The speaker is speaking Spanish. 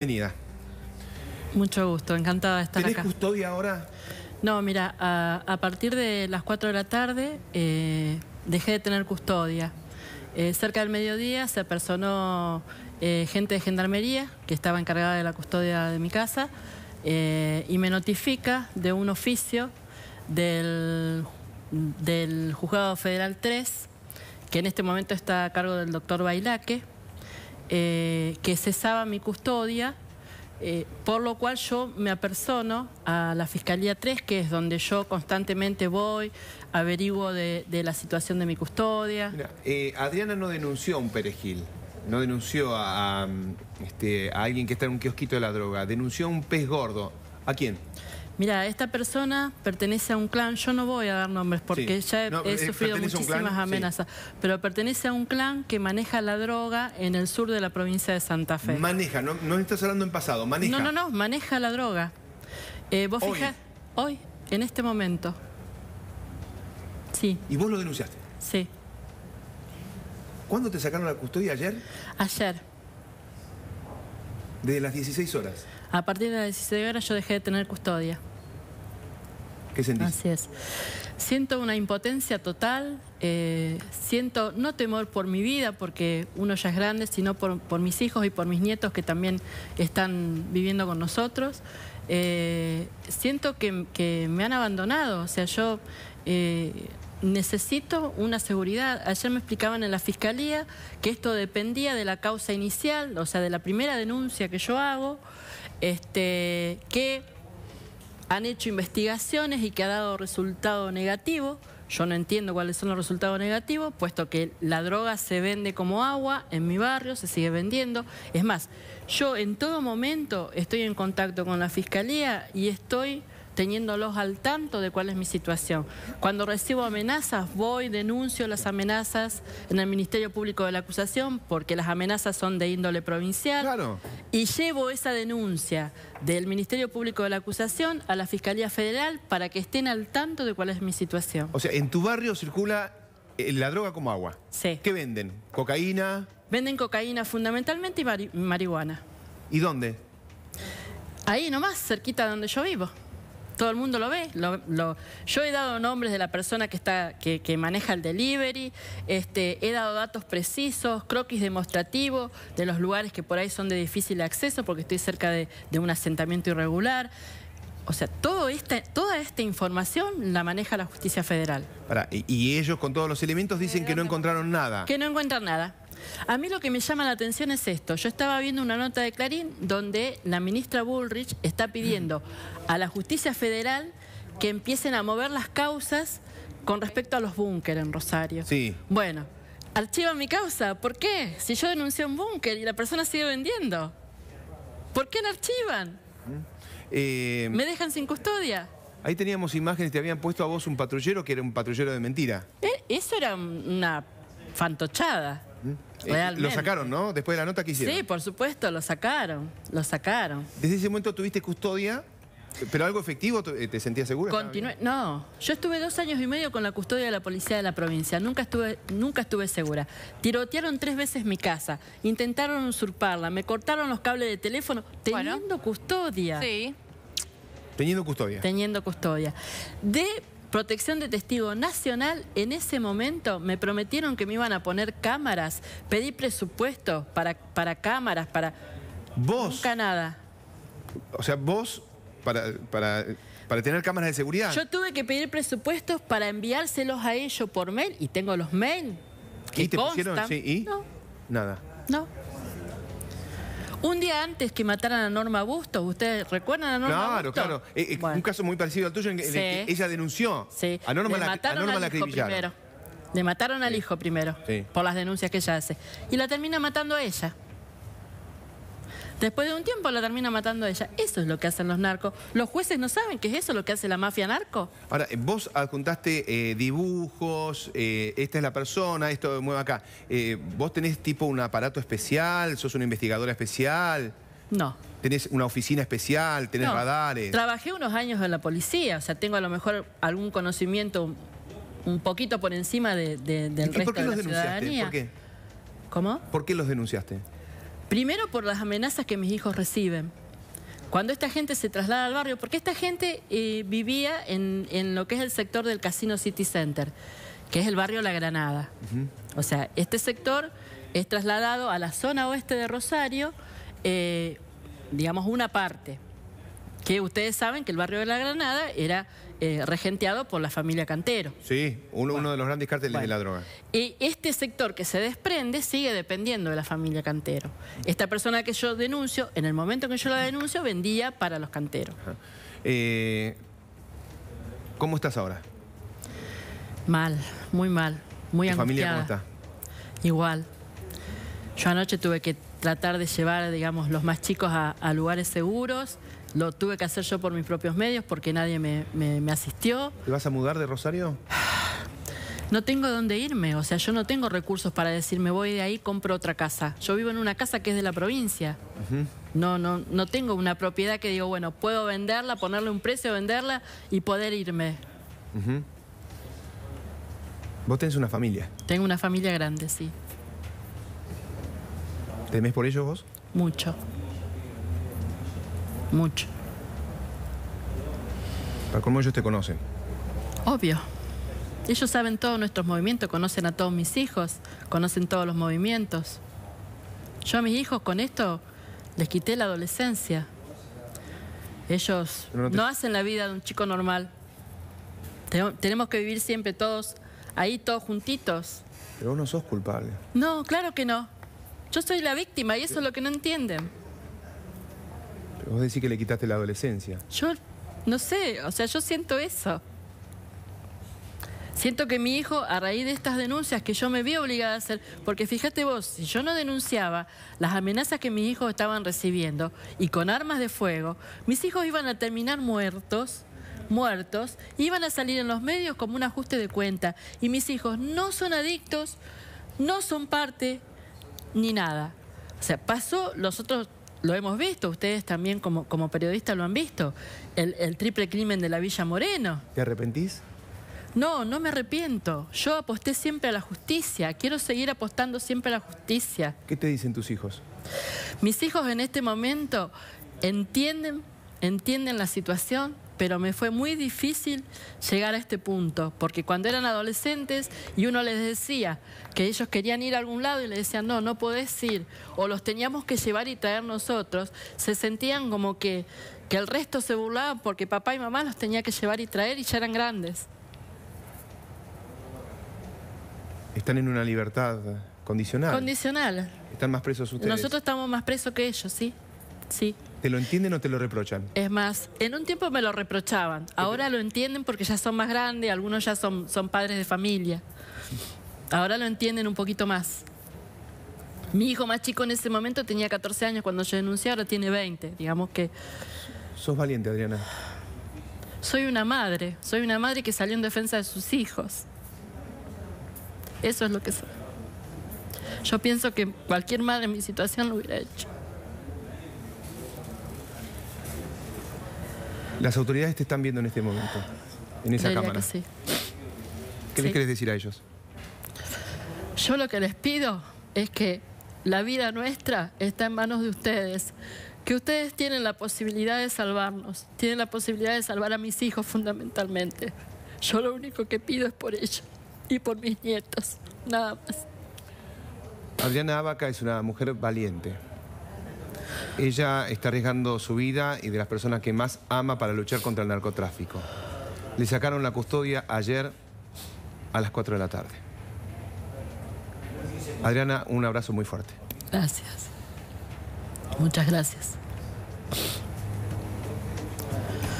Bienvenida. Mucho gusto, encantada de estar acá. custodia ahora? No, mira, a, partir de las 4 de la tarde eh, dejé de tener custodia. Eh, cerca del mediodía se apersonó eh, gente de gendarmería que estaba encargada de la custodia de mi casa y me notifica de un oficio del, del Juzgado Federal 3, que en este momento está a cargo del doctor Bailaque eh, que cesaba mi custodia, eh, por lo cual yo me apersono a la Fiscalía 3, que es donde yo constantemente voy, averiguo de, la situación de mi custodia. Mira, eh, Adriana no denunció a un perejil, no denunció a, este, a alguien que está en un kiosquito de la droga, denunció a un pez gordo. ¿A quién? mira, esta persona pertenece a un clan, yo no voy a dar nombres porque ya he, eh, sufrido muchísimas amenazas, pero pertenece a un clan que maneja la droga en el sur de la provincia de Santa Fe. Maneja, no, no estás hablando en pasado, maneja. No, no, no, maneja la droga. Eh, vos hoy. hoy, en este momento. Sí. ¿Y vos lo denunciaste? Sí. ¿Cuándo te sacaron la custodia? ¿Ayer? Ayer. ¿Desde las 16 horas? A partir de las 16 horas yo dejé de tener custodia. ¿Qué Así es. Siento una impotencia total, eh, siento no temor por mi vida, porque uno ya es grande, sino por, mis hijos y por mis nietos que también están viviendo con nosotros. Eh, siento que, me han abandonado, o sea, yo... Eh, necesito una seguridad. Ayer me explicaban en la fiscalía que esto dependía de la causa inicial, o sea, de la primera denuncia que yo hago, este, que han hecho investigaciones y que ha dado resultado negativo. Yo no entiendo cuáles son los resultados negativos, puesto que la droga se vende como agua en mi barrio, se sigue vendiendo. Es más, yo en todo momento estoy en contacto con la fiscalía y estoy teniéndolos al tanto de cuál es mi situación. Cuando recibo amenazas, voy, denuncio las amenazas en el Ministerio Público de la Acusación, porque las amenazas son de índole provincial. Claro. Y llevo esa denuncia del Ministerio Público de la Acusación a la Fiscalía Federal para que estén al tanto de cuál es mi situación. O sea, en tu barrio circula eh, la droga como agua. Sí. ¿Qué venden? ¿Cocaína? Venden cocaína fundamentalmente y marihuana. ¿Y dónde? Ahí nomás, cerquita de donde yo vivo todo el mundo lo ve. Lo, yo he dado nombres de la persona que, está, que, maneja el delivery, este, he dado datos precisos, croquis demostrativos de los lugares que por ahí son de difícil acceso porque estoy cerca de, un asentamiento irregular. O sea, todo esta, toda esta información la maneja la justicia federal. y ellos con todos los elementos dicen que no encontraron nada. Que no encuentran nada. A mí lo que me llama la atención es esto. Yo estaba viendo una nota de Clarín donde la ministra Bullrich está pidiendo a la justicia federal que empiecen a mover las causas con respecto a los búnker en Rosario. Sí. Bueno, archivan mi causa. ¿Por qué? Si yo denuncié un búnker y la persona sigue vendiendo. ¿Por qué no archivan? ¿Mm? Eh, ¿Me dejan sin custodia? Ahí teníamos imágenes, te habían puesto a vos un patrullero que era un patrullero de mentira. Eh, eso era una fantochada. Eh, lo sacaron, ¿no? Después de la nota que hicieron. Sí, por supuesto, lo sacaron, lo sacaron. Desde ese momento tuviste custodia ¿Pero algo efectivo te sentías segura? Continué, no, yo estuve dos años y medio con la custodia de la policía de la provincia, nunca estuve, nunca estuve segura. Tirotearon tres veces mi casa, intentaron usurparla, me cortaron los cables de teléfono teniendo custodia. Sí. Teniendo custodia. Teniendo custodia. De protección de testigo nacional, en ese momento me prometieron que me iban a poner cámaras, pedí presupuesto para, para cámaras, para... ¿Vos? Nunca nada. O sea, vos, para, para, para tener cámaras de seguridad. Yo tuve que pedir presupuestos para enviárselos a ellos por mail, y tengo los mail ¿Y te Pusieron, ¿y? No. Nada. No. Un día antes que mataran a Norma Bustos, ¿ustedes recuerdan a Norma Bustos? Claro, claro. Eh, eh, un caso muy parecido al tuyo en que ella denunció sí. a Norma la, Norma Le mataron al hijo primero por las denuncias que ella hace. Y la termina matando a ella. Después de un tiempo la termina matando a ella. Eso es lo que hacen los narcos. ¿Los jueces no saben que es eso lo que hace la mafia narco? Ahora, vos adjuntaste eh, dibujos, eh, esta es la persona, esto mueve acá. Eh, ¿Vos tenés tipo un aparato especial? ¿Sos una investigadora especial? No. ¿Tenés una oficina especial? ¿Tenés radares? Trabajé unos años en la policía, o sea, tengo a lo mejor algún conocimiento un poquito por encima de, de, del ¿Y resto por qué los denunciaste? ¿Por qué? ¿Cómo? ¿Por qué los denunciaste? Primero por las amenazas que mis hijos reciben. Cuando esta gente se traslada al barrio, porque esta gente eh, vivía en, lo que es el sector del Casino City Center, que es el barrio La Granada. O sea, este sector es trasladado a la zona oeste de Rosario, eh, digamos una parte que ustedes saben que el barrio de La Granada era eh, regenteado por la familia Cantero. Sí, uno, de los grandes cárteles de la droga. Y este sector que se desprende sigue dependiendo de la familia Cantero. Esta persona que yo denuncio, en el momento que yo la denuncio, vendía para los Canteros. Eh, ¿Cómo estás ahora? Mal, muy mal, muy ¿Tu familia cómo está? Igual. Yo anoche tuve que tratar de llevar, digamos, los más chicos a lugares seguros lo tuve que hacer yo por mis propios medios porque nadie me, asistió. ¿Te vas a mudar de Rosario? no tengo dónde irme, o sea, yo no tengo recursos para decirme voy de ahí, compro otra casa. Yo vivo en una casa que es de la provincia. No, no, no tengo una propiedad que digo, bueno, puedo venderla, ponerle un precio, venderla y poder irme. ¿Vos tenés una familia? Tengo una familia grande, sí. ¿Temés por ello vos? Mucho. Mucho. Para cómo ellos te conocen. Obvio. Ellos saben todos nuestros movimientos, conocen a todos mis hijos, conocen todos los movimientos. Yo a mis hijos con esto les quité la adolescencia. Ellos no, no hacen la vida de un chico normal. Tenemos que vivir siempre todos ahí, todos juntitos. Pero vos no sos culpable. No, claro que no. Yo soy la víctima y eso es lo que no entienden. Vos decís que le quitaste la adolescencia. Yo no sé, o sea, yo siento eso. Siento que mi hijo, a raíz de estas denuncias que yo me vi obligada a hacer, porque fíjate vos, si yo no denunciaba las amenazas que mis hijos estaban recibiendo y con armas de fuego, mis hijos iban a terminar muertos, muertos, iban a salir en los medios como un ajuste de cuenta. Y mis hijos no son adictos, no son parte, ni nada. O sea, pasó, los otros lo hemos visto, ustedes también como, como periodistas lo han visto, el, triple crimen de la Villa Moreno. ¿Te arrepentís? No, no me arrepiento. Yo aposté siempre a la justicia, quiero seguir apostando siempre a la justicia. ¿Qué te dicen tus hijos? Mis hijos en este momento entienden, entienden la situación, pero me fue muy difícil llegar a este punto, porque cuando eran adolescentes y uno les decía que ellos querían ir a algún lado y le decían, no, no podés ir, o los teníamos que llevar y traer nosotros, se sentían como que, que el resto se burlaba porque papá y mamá los tenía que llevar y traer y ya eran grandes. Están en una libertad condicional. Condicional. Están más presos ustedes. Nosotros estamos más presos que ellos, sí. Sí. ¿Te lo entienden o te lo reprochan? Es más, en un tiempo me lo reprochaban. Ahora lo entienden porque ya son más grandes, algunos ya son, son padres de familia. Ahora lo entienden un poquito más. Mi hijo más chico en ese momento tenía 14 años cuando yo denuncié, ahora tiene 20. Digamos que... Sos valiente, Adriana. Soy una madre, soy una madre que salió en defensa de sus hijos. Eso es lo que soy. Yo pienso que cualquier madre en mi situación lo hubiera hecho. ¿Las autoridades te están viendo en este momento? En esa cámara. ¿Qué les querés decir a ellos? Yo lo que les pido es que la vida nuestra está en manos de ustedes, que ustedes tienen la posibilidad de salvarnos, tienen la posibilidad de salvar a mis hijos fundamentalmente. Yo lo único que pido es por ellos y por mis nietos, nada más. Adriana Abaca es una mujer valiente, ella está arriesgando su vida y de las personas que más ama para luchar contra el narcotráfico. Le sacaron la custodia ayer a las 4 de la tarde. Adriana, un abrazo muy fuerte. Gracias. Muchas gracias.